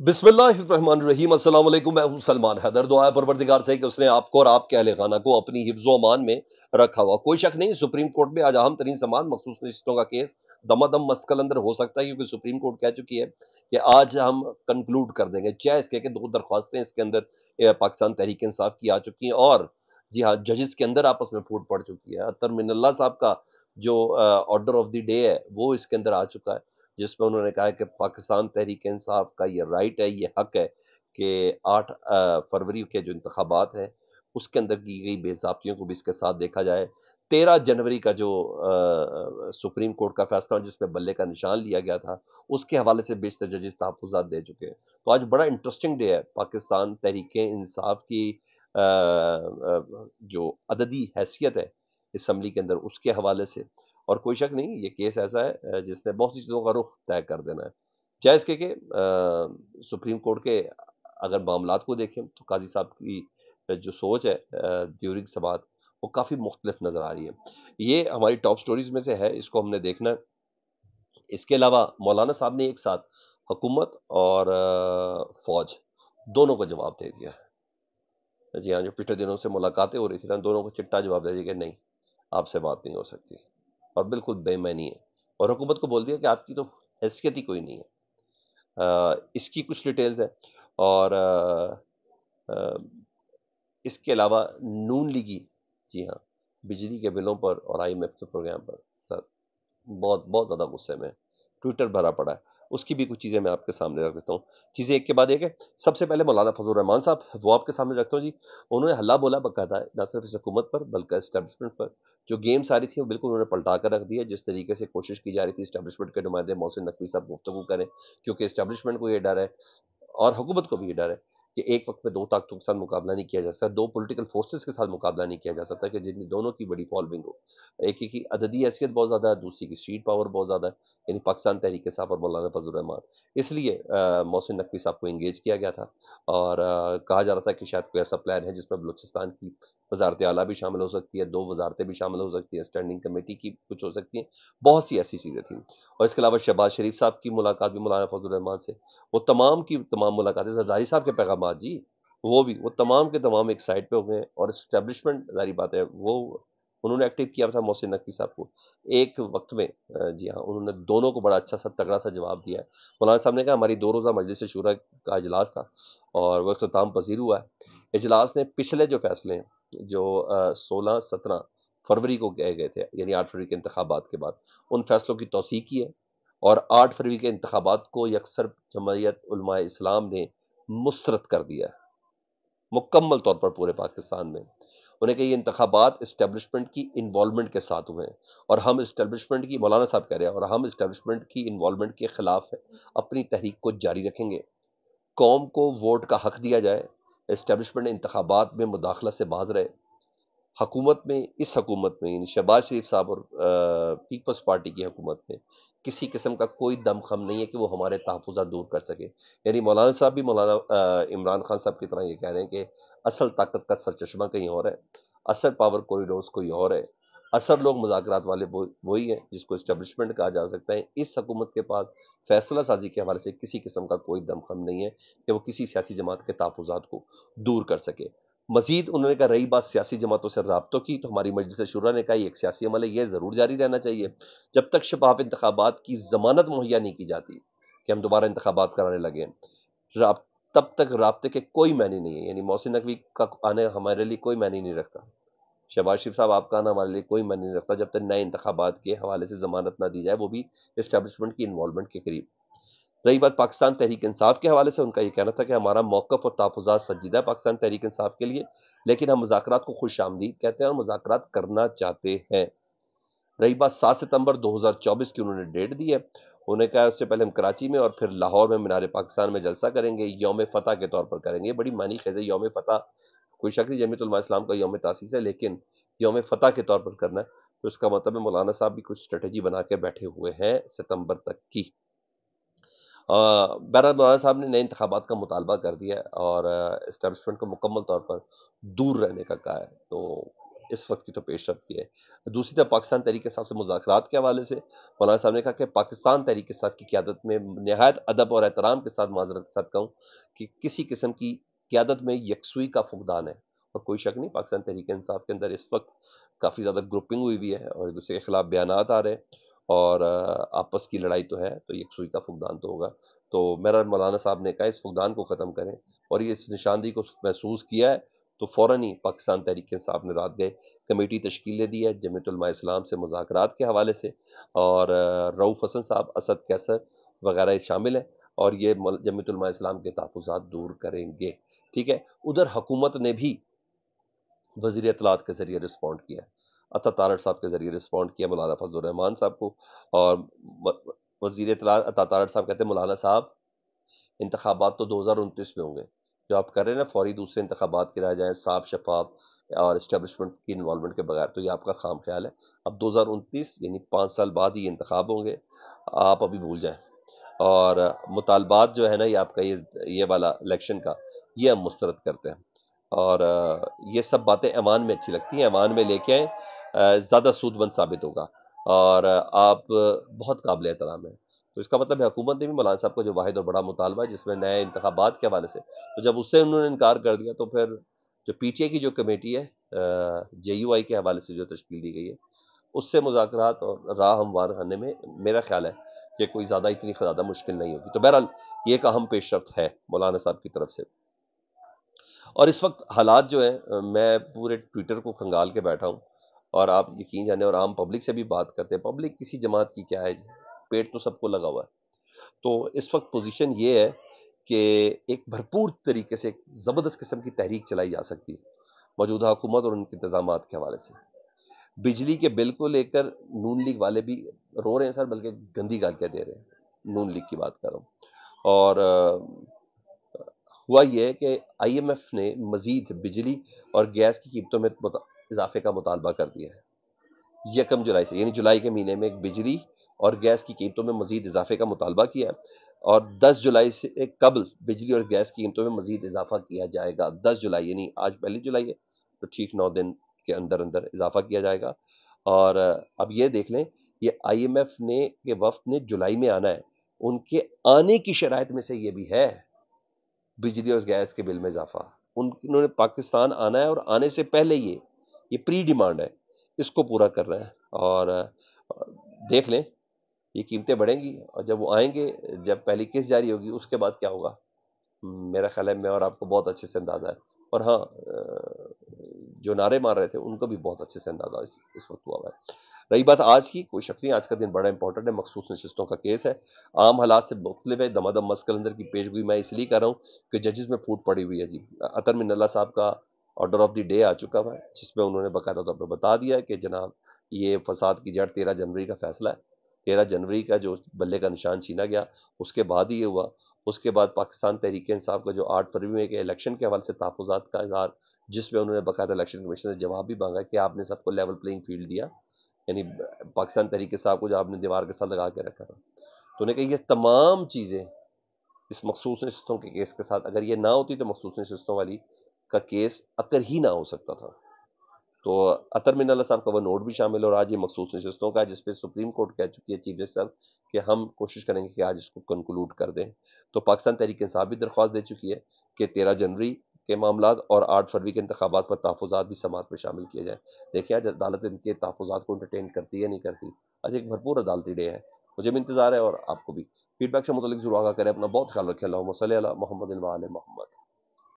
بسم اللہ الرحمن الرحیم السلام علیکم میں ہوں سلمان حیدر دعا پروردگار سے کہ اس نے آپ کو اور آپ کے اہل خانہ کو اپنی حفظ و امان میں رکھا ہوا کوئی شک نہیں سپریم کورٹ میں آج اہم ترین سمان مخصوص نشستوں کا کیس دم دم مسکل اندر ہو سکتا ہے کیونکہ سپریم کورٹ کہہ چکی ہے کہ آج ہم کنکلوڈ کر دیں گے چاہے اس کے کہ دو درخواستیں اس کے اندر پاکستان تحریک انصاف کی آ چکی ہیں اور جی ہاں ججز کے اندر آپس میں پھوٹ پڑ چکی ہے اطر من اللہ صاحب کا جو آرڈر آف دی ڈے ہے وہ اس کے اندر آ چکا ہے جس میں انہوں نے کہا کہ پاکستان تحریک انصاف کا یہ رائٹ ہے یہ حق ہے کہ آٹھ فروری کے جو انتخابات ہیں اس کے اندر کی گئی بے ضابطیوں کو بھی اس کے ساتھ دیکھا جائے تیرہ جنوری کا جو سپریم کورٹ کا فیصلہ جس میں بلے کا نشان لیا گیا تھا اس کے حوالے سے بیشتر ججز تحفظات دے چکے ہیں تو آج بڑا انٹرسٹنگ ڈے ہے پاکستان تحریک انصاف کی جو عددی حیثیت ہے اسمبلی کے اندر اس کے حوالے سے اور کوئی شک نہیں یہ کیس ایسا ہے جس نے بہت سی چیزوں کا رخ طے کر دینا ہے چاہے اس کے کے کہ سپریم کورٹ اگر معاملات کو دیکھیں تو قاضی صاحب کی جو سوچ ہے وہ کافی مختلف نظر آ رہی ہے یہ ہماری ٹاپ سٹوریز میں سے ہے اس کو ہم نے دیکھنا اس کے علاوہ مولانا صاحب نے ایک ساتھ حکومت اور فوج دونوں کو جواب دے دیا جی ہاں جو پچھلے دنوں سے ملاقاتیں ہو رہی تھیں دونوں کو چٹا جواب دے دیا کہ نہیں آپ سے بات نہیں ہو سکتی اور بالکل بے معنی ہے اور حکومت کو بول دیا کہ آپ کی تو حیثیت ہی کوئی نہیں ہے اس کی کچھ ڈیٹیلز ہیں اور اس کے علاوہ نون لیگی جی ہاں بجلی کے بلوں پر اور آئی ایم ایف کے پروگرام پر سر بہت بہت زیادہ غصے میں ٹویٹر بھرا پڑا ہے اس کی بھی کچھ چیزیں میں آپ کے سامنے رکھ دیتا ہوں چیزیں ایک کے بعد ایک ہے سب سے پہلے مولانا فضل الرحمان صاحب وہ آپ کے سامنے رکھتا ہوں جی انہوں نے حلہ بولا باقاعدہ ہے نہ صرف اس حکومت پر بلکہ اسٹیبلشمنٹ پر جو گیمز آ رہی تھیں وہ بالکل انہوں نے پلٹا کر رکھ دی ہے جس طریقے سے کوشش کی جا رہی تھی اسٹیبلشمنٹ کے نمائندے محسن نقوی صاحب گفتگو کریں کیونکہ اسٹیبلشمنٹ کو یہ ڈر ہے اور حکومت کو بھی یہ ڈر ہے کہ ایک وقت پہ دو طاقتوں کے ساتھ مقابلہ نہیں کیا جا سکتا دو پولیٹیکل فورسز کے ساتھ مقابلہ نہیں کیا جا سکتا کہ جن میں دونوں کی بڑی فالوئنگ ہو ایک ایک کی عددی حیثیت بہت زیادہ ہے دوسری کی اسٹریٹ پاور بہت زیادہ ہے یعنی پاکستان تحریک صاحب اور مولانا فضل الرحمان اس لیے محسن نقوی صاحب کو انگیج کیا گیا تھا اور کہا جا رہا تھا کہ شاید کوئی ایسا پلان ہے جس پہ بلوچستان کی وزارت اعلیٰ بھی شامل ہو سکتی ہے دو وزارتیں بھی شامل ہو سکتی ہیں اسٹینڈنگ کمیٹی کی کچھ ہو سکتی ہیں بہت سی ایسی چیزیں تھیں اور اس کے علاوہ شہباز شریف صاحب کی ملاقات بھی مولانا فضل الرحمان سے وہ تمام کی تمام ملاقاتیں زرداری صاحب کے پیغامات جی وہ بھی وہ تمام کے تمام ایک سائڈ پہ ہو گئے اور اسٹیبلشمنٹ ظاہری بات ہے وہ انہوں نے ایکٹیو کیا تھا محسن نقوی صاحب کو ایک وقت میں جی ہاں انہوں نے دونوں کو بڑا اچھا سا تگڑا سا جواب دیا ہے مولانا صاحب نے کہا ہماری دو روزہ مجلس شعرا کا اجلاس تھا اور وہ اختتام پذیر ہوا ہے اجلاس نے پچھلے جو فیصلے ہیں جو سولہ سترہ فروری کو کہے گئے تھے یعنی آٹھ فروری کے انتخابات کے بعد ان فیصلوں کی توسیع کی ہے اور آٹھ فروری کے انتخابات کو یکسر جمعیت علماء اسلام نے مسرت کر دیا ہے مکمل طور پر پورے پاکستان میں انہیں کہ یہ انتخابات اسٹیبلشمنٹ کی انوالومنٹ کے ساتھ ہوئے ہیں اور ہم اسٹیبلشمنٹ کی مولانا صاحب کہہ رہے ہیں اور ہم اسٹیبلشمنٹ کی انوالومنٹ کے خلاف اپنی تحریک کو جاری رکھیں گے قوم کو ووٹ کا حق دیا جائے اسٹیبلشمنٹ انتخابات میں مداخلت سے باز رہے حکومت میں اس حکومت میں یعنی شہباز شریف صاحب اور پیپلز پارٹی کی حکومت میں کسی قسم کا کوئی دم خم نہیں ہے کہ وہ ہمارے تحفظات دور کر سکے یعنی مولانا صاحب بھی مولانا عمران خان صاحب کی طرح یہ کہہ رہے ہیں کہ اصل طاقت کا سرچشمہ کہیں اور ہے اصل پاور کوریڈورز کوئی اور ہے اثر لوگ مذاکرات والے وہی ہیں جس کو اسٹیبلشمنٹ کہا جا سکتا ہے اس حکومت کے پاس فیصلہ سازی کے حوالے سے کسی قسم کا کوئی دمخم نہیں ہے کہ وہ کسی سیاسی جماعت کے تحفظات کو دور کر سکے مزید انہوں نے کہا رہی بات سیاسی جماعتوں سے رابطوں کی تو ہماری مجلس شورا نے کہا یہ ایک سیاسی عمل ہے یہ ضرور جاری رہنا چاہیے جب تک شفاف انتخابات کی ضمانت مہیا نہیں کی جاتی کہ ہم دوبارہ انتخابات کرانے لگے تب تک رابطے کے کوئی معنی نہیں ہے یعنی محسن نقوی کا آنے ہمارے لیے کوئی معنی نہیں رکھتا شہباز شریف صاحب آپ کا نہ ہمارے لیے کوئی من نہیں رکھتا جب تک نئے انتخابات کے حوالے سے ضمانت نہ دی جائے وہ بھی اسٹیبلشمنٹ کی انوالومنٹ کے قریب رہی بات پاکستان تحریک انصاف کے حوالے سے ان کا یہ کہنا تھا کہ ہمارا موقف اور تحفظات سنجیدہ پاکستان تحریک انصاف کے لیے لیکن ہم مذاکرات کو خوش آمدید کہتے ہیں اور مذاکرات کرنا چاہتے ہیں رہی بات سات ستمبر دو ہزار چوبیس کی انہوں نے ڈیٹ دی ہے انہوں نے کہا اس سے پہلے ہم کراچی میں اور پھر لاہور میں مینار پاکستان میں جلسہ کریں گے یوم فتح کے طور پر کریں گے بڑی معنی خیز یوم فتح کوئی شک نہیں جمیت علماء اسلام کا یوم تاسیس ہے لیکن یوم فتح کے طور پر کرنا ہے تو اس کا مطلب ہے مولانا صاحب بھی کچھ اسٹریٹجی بنا کے بیٹھے ہوئے ہیں ستمبر تک کی بہرحال مولانا صاحب نے نئے انتخابات کا مطالبہ کر دیا اور اسٹیبلشمنٹ کو مکمل طور پر دور رہنے کا کہا ہے تو اس وقت کی تو پیش رفت کی ہے دوسری طرف پاکستان تحریک صاحب سے مذاکرات کے حوالے سے مولانا صاحب نے کہا کہ پاکستان تحریک صاحب کی قیادت میں نہایت ادب اور احترام کے ساتھ معذرت صاحب کہوں کہ کسی قسم کی قیادت میں یکسوئی کا فقدان ہے اور کوئی شک نہیں پاکستان تحریک انصاف کے اندر اس وقت کافی زیادہ گروپنگ ہوئی بھی ہے اور ایک دوسرے کے خلاف بیانات آ رہے ہیں اور آپس کی لڑائی تو ہے تو یکسوئی کا فقدان تو ہوگا تو میرا مولانا صاحب نے کہا اس فقدان کو ختم کریں اور یہ اس نشاندی کو محسوس کیا ہے تو فوراً ہی پاکستان تحریک انصاف نے رات گئے کمیٹی تشکیلیں دی ہے جمعیت علماء اسلام سے مذاکرات کے حوالے سے اور روف حسن صاحب اسد کیسر وغیرہ شامل ہیں اور یہ جمعیت علماء اسلام کے تحفظات دور کریں گے ٹھیک ہے ادھر حکومت نے بھی وزیر اطلاعات کے ذریعے رسپونڈ کیا عطا تارٹ صاحب کے ذریعے رسپونڈ کیا مولانا فضل الرحمان صاحب کو اور وزیر اطلاعات عطا تارٹ صاحب کہتے ہیں مولانا صاحب انتخابات تو دو ہزار انتیس میں ہوں گے جو آپ کر رہے ہیں نا فوری دوسرے انتخابات کے رائے جائیں صاف شفاف اور اسٹیبلشمنٹ کی انوالومنٹ کے بغیر تو یہ آپ کا خام خیال ہے اب دو ہزار انتیس یعنی پانچ سال بعد ہی انتخاب ہوں گے آپ ابھی بھول جائیں اور مطالبات جو ہے نا یہ آپ کا یہ یہ والا الیکشن کا یہ ہم مسترد کرتے ہیں اور یہ سب باتیں ایمان میں اچھی لگتی ہیں ایمان میں لے کے آئیں زیادہ سود مند ثابت ہوگا اور آپ بہت قابل احترام ہیں تو اس کا مطلب ہے حکومت نے بھی مولانا صاحب کا جو واحد اور بڑا مطالبہ ہے جس میں نئے انتخابات کے حوالے سے تو جب اس سے انہوں نے انکار کر دیا تو پھر جو پی ٹی اے کی جو کمیٹی ہے جے یو آئی کے حوالے سے جو تشکیل دی گئی ہے اس سے مذاکرات اور راہ ہموار ہونے میں میرا خیال ہے کہ کوئی زیادہ اتنی زیادہ مشکل نہیں ہوگی تو بہرحال یہ ایک اہم پیش رفت ہے مولانا صاحب کی طرف سے اور اس وقت حالات جو ہیں میں پورے ٹویٹر کو کھنگال کے بیٹھا ہوں اور آپ یقین جانے اور عام پبلک سے بھی بات کرتے ہیں پبلک کسی جماعت کی کیا ہے پیٹ تو سب کو لگا ہوا ہے تو اس وقت پوزیشن یہ ہے کہ ایک بھرپور طریقے سے ایک زبردست قسم کی تحریک چلائی جا سکتی ہے موجودہ حکومت اور ان کے انتظامات کے حوالے سے بجلی کے بل کو لے کر نون لیگ والے بھی رو رہے ہیں سر بلکہ گندی گال کیا دے رہے ہیں نون لیگ کی بات کروں اور ہوا یہ کہ آئی ایم ایف نے مزید بجلی اور گیس کی قیمتوں میں اضافے کا مطالبہ کر دیا ہے یکم جولائی سے یعنی جولائی کے مہینے میں بجلی اور گیس کی قیمتوں میں مزید اضافے کا مطالبہ کیا ہے اور دس جولائی سے قبل بجلی اور گیس کی قیمتوں میں مزید اضافہ کیا جائے گا دس جولائی یعنی آج پہلی جولائی ہے تو ٹھیک نو دن کے اندر اندر اضافہ کیا جائے گا اور اب یہ دیکھ لیں یہ آئی ایم ایف نے کے وفد نے جولائی میں آنا ہے ان کے آنے کی شرائط میں سے یہ بھی ہے بجلی اور گیس کے بل میں اضافہ انہوں نے پاکستان آنا ہے اور آنے سے پہلے یہ یہ پری ڈیمانڈ ہے اس کو پورا کر رہے ہیں اور دیکھ لیں یہ قیمتیں بڑھیں گی اور جب وہ آئیں گے جب پہلی قسط جاری ہوگی اس کے بعد کیا ہوگا میرا خیال ہے میں اور آپ کو بہت اچھے سے اندازہ ہے اور ہاں جو نعرے مار رہے تھے ان کا بھی بہت اچھے سے اندازہ اس وقت ہوا ہوا ہے رہی بات آج کی کوئی شک نہیں آج کا دن بڑا امپورٹنٹ ہے مخصوص نشستوں کا کیس ہے عام حالات سے مختلف ہے دم مسکل اندر کی پیشگوئی میں اس لیے کر رہا ہوں کہ ججز میں پھوٹ پڑی ہوئی ہے جی اطر من اللہ صاحب کا آرڈر آف دی ڈے آ چکا ہوا ہے جس میں انہوں نے باقاعدہ طور پر بتا دیا کہ جناب یہ فساد کی جڑ تیرہ جنوری کا فیصلہ ہے تیرہ جنوری کا جو بلے کا نشان چھینا گیا اس کے بعد ہی یہ ہوا اس کے بعد پاکستان تحریک انصاف کا جو آٹھ فروری میں کہ الیکشن کے حوالے سے تحفظات کا اظہار جس میں انہوں نے باقاعدہ الیکشن کمیشن سے جواب بھی مانگا کہ آپ نے سب کو لیول پلینگ فیلڈ دیا یعنی پاکستان تحریک صاحب کو جو آپ نے دیوار کے ساتھ لگا کے رکھا تھا تو انہیں کہ یہ تمام چیزیں اس مخصوص نشستوں کے کیس کے ساتھ اگر یہ نہ ہوتی تو مخصوص نشستوں والی کا کیس اکر ہی نہ ہو سکتا تھا تو من اللہ صاحب کا وہ نوٹ بھی شامل اور آج یہ مخصوص نشستوں کا جس پہ سپریم کورٹ کہہ چکی ہے چیف جسٹس کہ ہم کوشش کریں گے کہ آج اس کو کنکلوڈ کر دیں تو پاکستان تحریک انصاف بھی درخواست دے چکی ہے کہ تیرہ جنوری کے معاملات اور آٹھ فروری کے انتخابات پر تحفظات بھی سماعت میں شامل کیے جائے دیکھیں آج عدالت ان کے تحفظات کو انٹرٹین کرتی ہے نہیں کرتی آج ایک بھرپور عدالتی ڈے ہے مجھے بھی انتظار ہے اور آپ کو بھی فیڈ بیک سے متعلق ضرور آگاہ کریں اپنا بہت خیال رکھیں اللہ وصلی اللہ محمد المان محمد